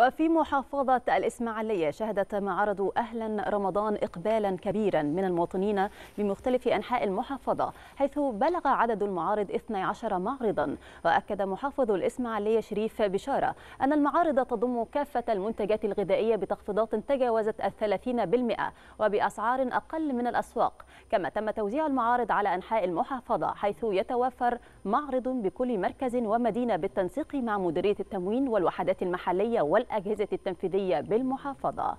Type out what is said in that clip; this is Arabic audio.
وفي محافظة الإسماعيلية شهدت معرض أهلا رمضان إقبالا كبيرا من المواطنين بمختلف أنحاء المحافظة حيث بلغ عدد المعارض 12 معرضا وأكد محافظ الإسماعيلية شريف بشارة أن المعارض تضم كافة المنتجات الغذائية بتخفيضات تجاوزت الثلاثين بالمئة وبأسعار أقل من الأسواق كما تم توزيع المعارض على أنحاء المحافظة حيث يتوفر معرض بكل مركز ومدينة بالتنسيق مع مديرية التموين والوحدات المحلية وال الأجهزة التنفيذية بالمحافظة